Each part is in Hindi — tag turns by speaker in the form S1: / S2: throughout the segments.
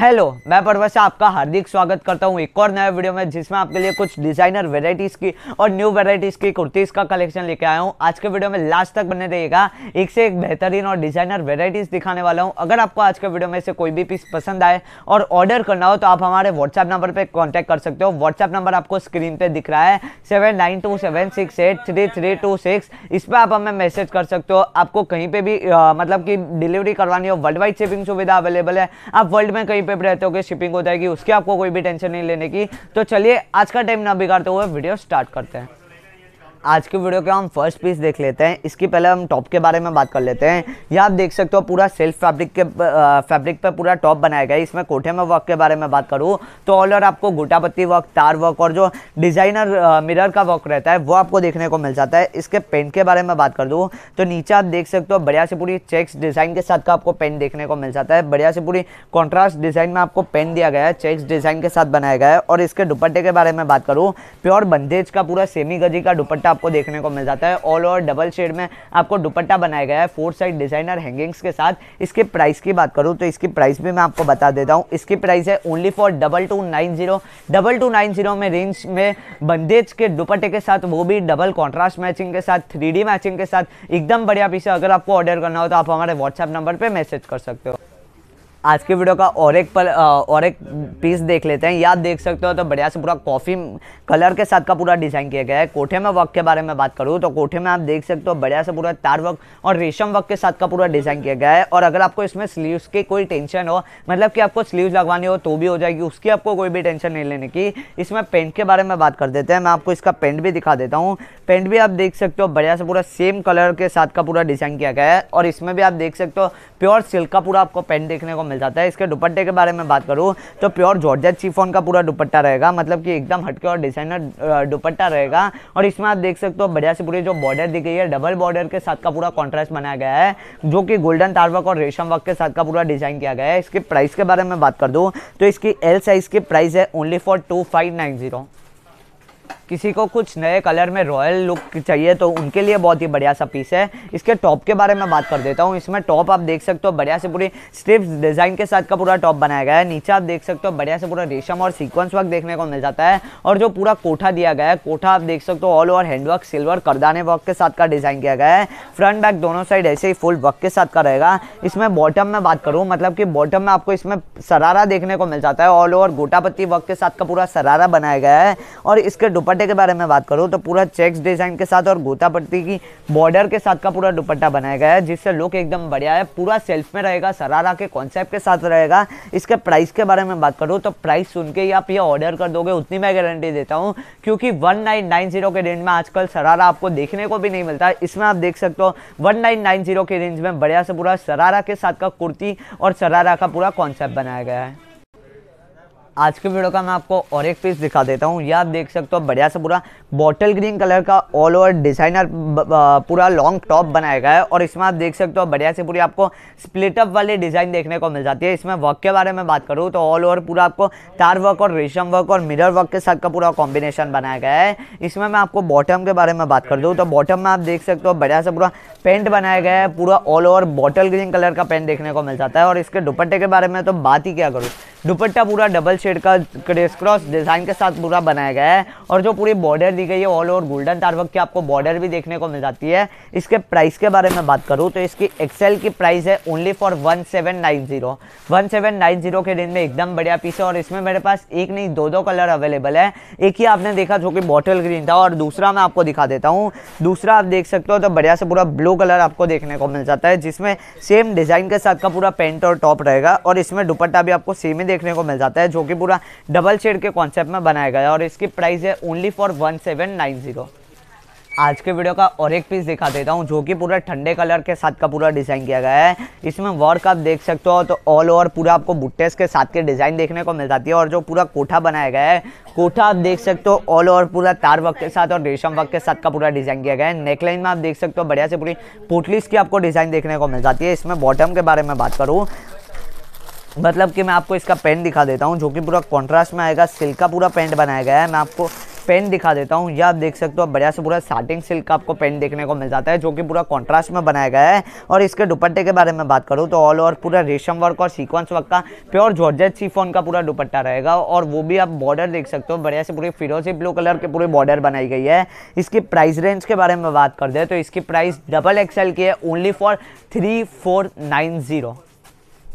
S1: हेलो मैं परवश आपका हार्दिक स्वागत करता हूँ एक और नया वीडियो में जिसमें आपके लिए कुछ डिजाइनर वेराइटीज़ की और न्यू वेराइटीज़ की कुर्तीज़ का कलेक्शन लेके आया हूँ आज के वीडियो में लास्ट तक बने रहिएगा एक से एक बेहतरीन और डिजाइनर वेराइटीज़ दिखाने वाला हूँ अगर आपको आज के वीडियो में से कोई भी पीस पसंद आए और ऑर्डर करना हो तो आप हमारे व्हाट्सएप नंबर पर कॉन्टैक्ट कर सकते हो व्हाट्सएप नंबर आपको स्क्रीन पर दिख रहा है सेवन इस पर आप हमें मैसेज कर सकते हो आपको कहीं पर भी मतलब कि डिलीवरी करवानी हो वर्ल्ड वाइड शिपिंग सुविधा अवेलेबल है आप वर्ल्ड में कहीं पे रहते हो शिपिंग हो जाएगी उसकी आपको कोई भी टेंशन नहीं लेने की तो चलिए आज का टाइम ना बिगाड़ते हुए वीडियो स्टार्ट करते हैं आज के वीडियो का हम फर्स्ट पीस देख लेते हैं इसके पहले हम टॉप के बारे में बात कर लेते हैं यहाँ आप देख सकते हो पूरा सेल्फ फैब्रिक के फैब्रिक पर पूरा टॉप बनाया गया है इसमें कोठे में वर्क के बारे में बात करूँ तो ऑल ओवर आपको गोटापत्ती वर्क तार वर्क और जो डिजाइनर मिरर का वर्क रहता है वो आपको देखने को मिल जाता है इसके पेंट के बारे में बात कर दूँ तो नीचे आप देख सकते हो बढ़िया से पूरी चेक्स डिज़ाइन के साथ का आपको पेंट देखने को मिल जाता है बढ़िया से पूरी कॉन्ट्रास्ट डिज़ाइन में आपको पेंट दिया गया है चेक्स डिज़ाइन के साथ बनाया गया है और इसके दुपट्टे के बारे में बात करूँ प्योर बंदेज का पूरा सेमी गजी का दुपट्टा दुपट्टा आपको देखने को मिल जाता है ऑल ओवर डबल शेड में आपको दुपट्टा बनाया गया है फोर साइड डिजाइनर हैंगिंग्स के साथ इसके प्राइस की बात करूँ तो इसकी प्राइस भी मैं आपको बता देता हूँ इसकी प्राइस है only for double two nine zero double two nine zero में रेंज में बंदेज के दुपट्टे के साथ वो भी डबल कॉन्ट्रास्ट मैचिंग के साथ थ्री मैचिंग के साथ एकदम बढ़िया पीस अगर आपको ऑर्डर करना हो तो आप हमारे व्हाट्सएप नंबर पर मैसेज कर सकते हो आज के वीडियो का और एक पल और एक पीस देख लेते हैं या देख सकते हो तो बढ़िया से पूरा कॉफ़ी कलर के साथ का पूरा डिज़ाइन किया गया है कोठे में वर्क के बारे में बात करूँ तो कोठे में आप देख सकते हो बढ़िया से पूरा तार वर्क और रेशम वर्क के साथ का पूरा डिज़ाइन किया गया है और अगर आपको इसमें स्लीव्स की कोई टेंशन हो मतलब कि आपको स्लीव लगवानी हो तो भी हो जाएगी उसकी आपको कोई भी टेंशन नहीं लेने की इसमें पेंट के बारे में बात कर देते हैं मैं आपको इसका पेंट भी दिखा देता हूँ पेंट भी आप देख सकते हो बढ़िया से पूरा सेम कलर के साथ का पूरा डिज़ाइन किया गया है और इसमें भी आप देख सकते हो प्योर सिल्क का पूरा आपको पेंट देखने को मिल जाता है इसके दुपट्टे के बारे में बात करूँ तो प्योर जॉर्जेट चीफोन का पूरा दुपट्टा रहेगा मतलब कि एकदम हटके और डिजाइनर दुपट्टा रहेगा और इसमें आप देख सकते हो बढ़िया से पूरी जो बॉर्डर दी गई है डबल बॉर्डर के साथ का पूरा कॉन्ट्रास्ट बनाया गया है जो कि गोल्डन तारवक और रेशम वर्क के साथ का पूरा डिजाइन किया गया है इसके प्राइस के बारे में बात कर दूँ तो इसकी एल साइज़ की प्राइस है only for two five nine zero किसी को कुछ नए कलर में रॉयल लुक चाहिए तो उनके लिए बहुत ही बढ़िया सा पीस है इसके टॉप के बारे में बात कर देता हूँ इसमें टॉप आप देख सकते हो बढ़िया से पूरी स्ट्रिप डिज़ाइन के साथ का पूरा टॉप बनाया गया है नीचे आप देख सकते हो बढ़िया से पूरा रेशम और सीक्वेंस वर्क देखने को मिल जाता है और जो पूरा कोठा दिया गया है कोठा आप देख सकते हो ऑल ओवर हैंडवर्क सिल्वर करदाने वर्क के साथ का डिज़ाइन किया गया है फ्रंट बैक दोनों साइड ऐसे ही फुल वर्क के साथ का रहेगा इसमें बॉटम में बात करूँ मतलब कि बॉटम में आपको इसमें सरारा देखने को मिल जाता है ऑल ओवर गोटापत्ती वर्क के साथ का पूरा सरारा बनाया गया है और इसके दुपट दुपट्टे के बारे में बात करूँ तो पूरा चेक्स डिजाइन के साथ और गोता पट्टी की बॉर्डर के साथ का पूरा दुपट्टा बनाया गया है जिससे लुक एकदम बढ़िया है पूरा सेल्फ में रहेगा सरारा के कॉन्सेप्ट के साथ रहेगा इसके प्राइस के बारे में बात करूँ तो प्राइस सुन के ही आप ये ऑर्डर कर दोगे उतनी मैं गारंटी देता हूँ क्योंकि वन के रेंज में आजकल सरारा आपको देखने को भी नहीं मिलता इसमें आप देख सकते हो वन के रेंज में बढ़िया से पूरा सरारा के साथ का कुर्ती और सरारा का पूरा कॉन्सेप्ट बनाया गया है आज के वीडियो का मैं आपको और एक पीस दिखा देता हूँ यह आप देख सकते हो बढ़िया से पूरा बॉटल ग्रीन कलर का ऑल ओवर डिजाइनर पूरा लॉन्ग टॉप बनाया गया है और इसमें आप देख सकते हो बढ़िया से पूरी आपको स्प्लिटअप वाली डिज़ाइन देखने को मिल जाती है इसमें वर्क के बारे में बात करूँ तो ऑल ओवर पूरा आपको तार वर्क और रेशम वर्क और मिरर वर्क के साथ का पूरा कॉम्बिनेशन बनाया गया है इसमें मैं आपको बॉटम के बारे में बात कर दूँ तो बॉटम में आप देख सकते हो बढ़िया से पूरा पेंट बनाया गया है पूरा all over bottle green colour का पेंट देखने को मिल जाता है और इसके दुपट्टे के बारे में तो बात ही क्या करूँ दुपट्टा पूरा डबल शेड का क्रेस क्रॉस डिज़ाइन के साथ पूरा बनाया गया है और जो पूरी बॉर्डर दी गई है ऑल ओवर गोल्डन तार की आपको बॉर्डर भी देखने को मिल जाती है इसके प्राइस के बारे में बात करूँ तो इसकी एक्सेल की प्राइस है only for one seven nine zero one seven nine zero के रेंज में एकदम बढ़िया पीस है और इसमें मेरे पास एक नहीं दो दो कलर अवेलेबल है एक ही आपने देखा जो कि बॉटल ग्रीन था और दूसरा मैं आपको दिखा देता हूँ दूसरा आप देख सकते हो तो बढ़िया से पूरा ब्लू कलर आपको देखने को मिल जाता है जिसमें सेम डिज़ाइन के साथ का पूरा पेंट और टॉप रहेगा और इसमें दुपट्टा भी आपको सेम ही देखने को मिल जाता है जो कि पूरा डबल शेड के कॉन्सेप्ट में बनाया गया है और इसकी प्राइस है only for one seven nine zero आज के वीडियो का और एक पीस दिखा देता हूँ जो कि पूरा ठंडे कलर के साथ का पूरा डिज़ाइन किया गया है इसमें वर्क आप देख सकते हो तो ऑल ओवर पूरा आपको बुट्टेस के साथ के डिज़ाइन देखने को मिल जाती है और जो पूरा कोठा बनाया गया है कोठा आप देख सकते हो ऑल ओवर पूरा तार वर्क के साथ और रेशम वर्क के साथ का पूरा डिज़ाइन किया गया है नेकलाइन में आप देख सकते हो बढ़िया से पूरी पोटलीस की आपको डिज़ाइन देखने को मिल जाती है इसमें बॉटम के बारे में बात करूँ मतलब कि मैं आपको इसका पेंट दिखा देता हूँ जो कि पूरा कॉन्ट्रास्ट में आएगा सिल्क का पूरा पेंट बनाया गया है मैं आपको पेन दिखा देता हूँ ये आप देख सकते हो बढ़िया से पूरा साटिंग सिल्क का आपको पेन देखने को मिल जाता है जो कि पूरा कॉन्ट्रास्ट में बनाया गया है और इसके दुपट्टे के बारे में बात करूँ तो ऑल ओवर पूरा रेशम वर्क और सीक्वेंस वर्क का प्योर जॉर्जेट सीफोन का पूरा दुपट्टा रहेगा और वो भी आप बॉर्डर देख सकते हो बढ़िया से पूरी फिरोजी ब्लू कलर के पूरी बॉर्डर बनाई गई है इसकी प्राइस रेंज के बारे में बात कर दे तो इसकी प्राइस डबल एक्सएल की है only for three four nine zero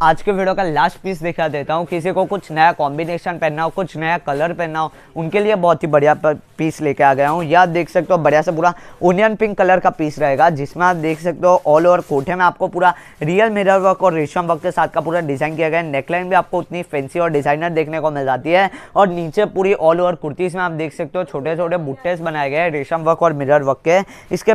S1: आज के वीडियो का लास्ट पीस दिखा देता हूँ किसी को कुछ नया कॉम्बिनेशन पहनना हो कुछ नया कलर पहनना हो उनके लिए बहुत ही बढ़िया पीस लेके आ गया हूँ या देख सकते हो बढ़िया से पूरा ओनियन पिंक कलर का पीस रहेगा जिसमें आप देख सकते हो ऑल ओवर कोठे में आपको पूरा रियल मिरर वर्क और रेशम वर्क के साथ का पूरा डिज़ाइन किया गया है नेकलाइन भी आपको उतनी फैंसी और डिज़ाइनर देखने को मिल जाती है और नीचे पूरी ऑल ओवर कुर्तीस में आप देख सकते हो छोटे छोटे बुट्टेस बनाए गए हैं रेशम वर्क और मिररर वर्क के इसके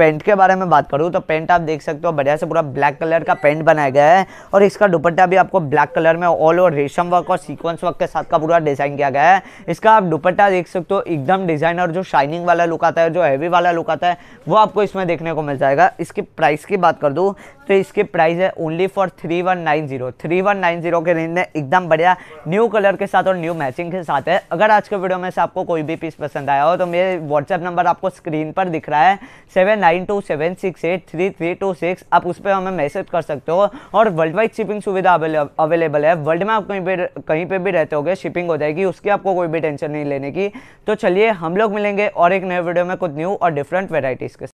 S1: पेंट के बारे में बात करूँ तो पेंट आप देख सकते हो बढ़िया से पूरा ब्लैक कलर का पेंट बनाया गया है और इसका दुपट्टा भी आपको ब्लैक कलर में ऑल ओवर रेशम वर्क और सीक्वेंस वर्क के साथ का पूरा डिज़ाइन किया गया है इसका आप दुपट्टा देख सकते हो एकदम डिज़ाइनर जो शाइनिंग वाला लुक आता है जो हैवी वाला लुक आता है वो आपको इसमें देखने को मिल जाएगा इसकी प्राइस की बात कर दूँ तो इसके प्राइस है only for three one nine zero three one nine zero के रेंज में एकदम बढ़िया न्यू कलर के साथ और न्यू मैचिंग के साथ है अगर आज के वीडियो में से आपको कोई भी पीस पसंद आया हो तो मेरे व्हाट्सएप नंबर आपको स्क्रीन पर दिख रहा है seven nine two seven six eight three three two six आप उस पर हमें मैसेज कर सकते हो और वर्ल्ड वाइड शिपिंग सुविधा अवेलेबल है वर्ल्ड में आप कहीं पर कहीं पर भी रहते हो शिपिंग हो जाएगी उसकी आपको कोई भी टेंशन नहीं लेने की तो चलिए हम लोग मिलेंगे और एक नए वीडियो में कुछ न्यू और डिफरेंट वेराइटीज़ के